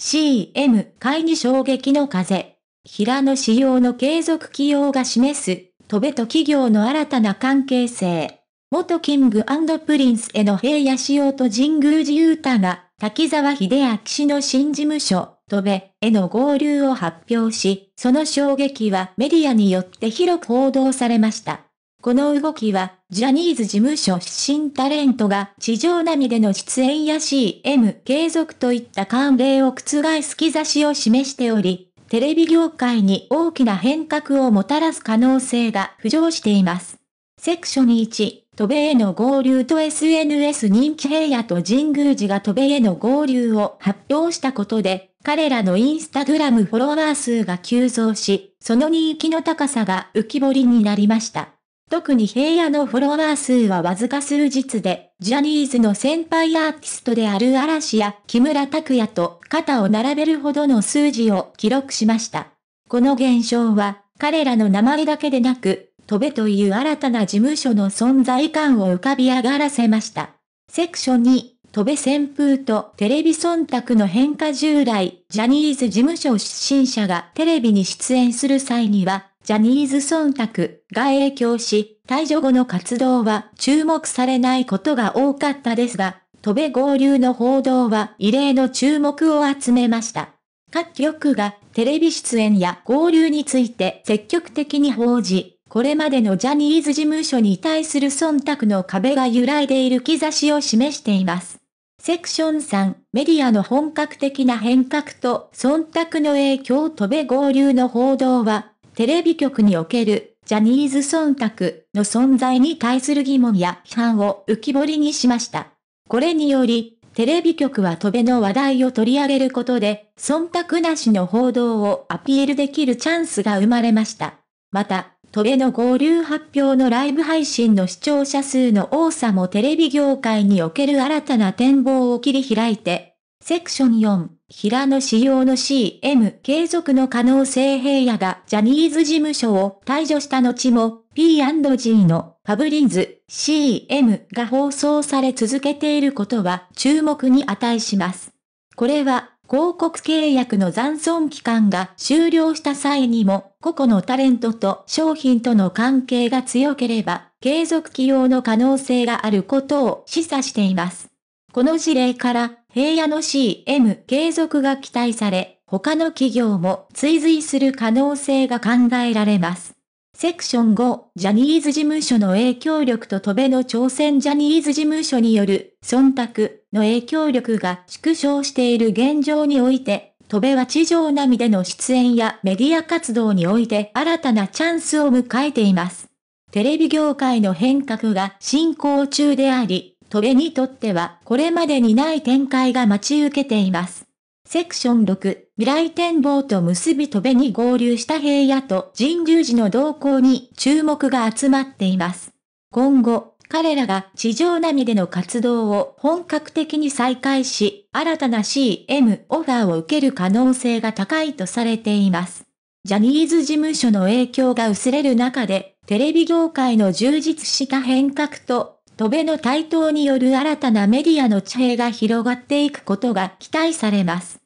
CM 会議衝撃の風。平野仕様の継続起用が示す、戸部と企業の新たな関係性。元キングプリンスへの平野仕様と神宮寺雄太が、滝沢秀明氏の新事務所、戸部への合流を発表し、その衝撃はメディアによって広く報道されました。この動きは、ジャニーズ事務所出身タレントが地上波での出演や CM 継続といった慣例を覆す兆しを示しており、テレビ業界に大きな変革をもたらす可能性が浮上しています。セクション1、渡米への合流と SNS 人気平野と神宮寺が渡米への合流を発表したことで、彼らのインスタグラムフォロワー数が急増し、その人気の高さが浮き彫りになりました。特に平野のフォロワー数はわずか数日で、ジャニーズの先輩アーティストである嵐や木村拓哉と肩を並べるほどの数字を記録しました。この現象は、彼らの名前だけでなく、飛べという新たな事務所の存在感を浮かび上がらせました。セクション2、飛べ旋風とテレビ忖度の変化従来、ジャニーズ事務所出身者がテレビに出演する際には、ジャニーズ忖度が影響し、退場後の活動は注目されないことが多かったですが、戸部合流の報道は異例の注目を集めました。各局がテレビ出演や合流について積極的に報じ、これまでのジャニーズ事務所に対する忖度の壁が揺らいでいる兆しを示しています。セクション3、メディアの本格的な変革と忖度の影響戸部合流の報道は、テレビ局におけるジャニーズ忖度の存在に対する疑問や批判を浮き彫りにしました。これにより、テレビ局は戸辺の話題を取り上げることで、忖度なしの報道をアピールできるチャンスが生まれました。また、戸辺の合流発表のライブ配信の視聴者数の多さもテレビ業界における新たな展望を切り開いて、セクション4、平野仕様の CM 継続の可能性平野がジャニーズ事務所を退除した後も P&G のファブリーズ CM が放送され続けていることは注目に値します。これは広告契約の残存期間が終了した際にも、個々のタレントと商品との関係が強ければ、継続起用の可能性があることを示唆しています。この事例から、平野の CM 継続が期待され、他の企業も追随する可能性が考えられます。セクション5、ジャニーズ事務所の影響力と戸辺の挑戦ジャニーズ事務所による忖度の影響力が縮小している現状において、戸辺は地上波での出演やメディア活動において新たなチャンスを迎えています。テレビ業界の変革が進行中であり、戸辺にとってはこれまでにない展開が待ち受けています。セクション6、未来展望と結び戸辺に合流した平野と人流寺の動向に注目が集まっています。今後、彼らが地上波での活動を本格的に再開し、新たな CM オファーを受ける可能性が高いとされています。ジャニーズ事務所の影響が薄れる中で、テレビ業界の充実した変革と戸辺の台頭による新たなメディアの地平が広がっていくことが期待されます。